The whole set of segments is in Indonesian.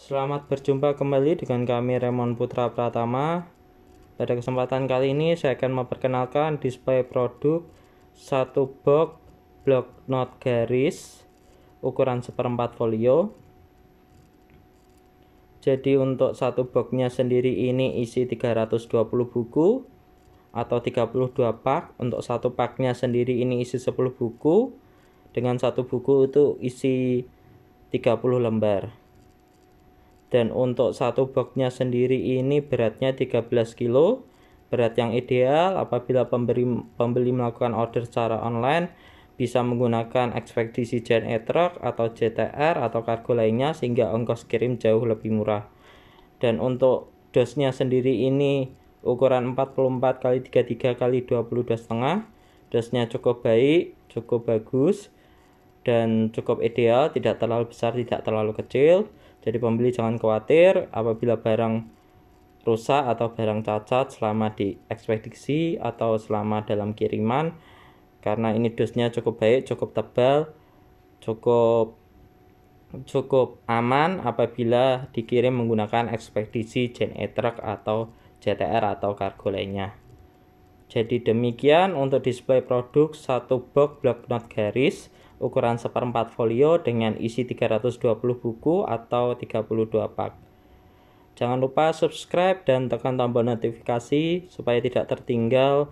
Selamat berjumpa kembali dengan kami Remon Putra Pratama. Pada kesempatan kali ini saya akan memperkenalkan display produk satu box block note garis ukuran seperempat folio. Jadi untuk satu boxnya sendiri ini isi 320 buku atau 32 pak. Untuk satu paknya sendiri ini isi 10 buku. Dengan satu buku itu isi 30 lembar dan untuk satu boxnya sendiri ini beratnya 13 kilo berat yang ideal apabila pemberi, pembeli melakukan order secara online bisa menggunakan ekspedisi Jan e Truck atau JTR atau kargo lainnya sehingga ongkos kirim jauh lebih murah dan untuk dosnya sendiri ini ukuran 44 x 33 x 22,5 dosnya cukup baik cukup bagus dan cukup ideal, tidak terlalu besar, tidak terlalu kecil. Jadi pembeli jangan khawatir apabila barang rusak atau barang cacat selama di ekspedisi atau selama dalam kiriman karena ini dusnya cukup baik, cukup tebal, cukup cukup aman apabila dikirim menggunakan ekspedisi Jan e Truck atau JTR atau kargo lainnya. Jadi demikian untuk display produk satu box block not garis ukuran seperempat folio dengan isi 320 buku atau 32 pak. Jangan lupa subscribe dan tekan tombol notifikasi supaya tidak tertinggal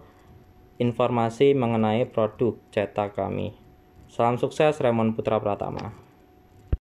informasi mengenai produk cetak kami. Salam sukses Raymond Putra Pratama.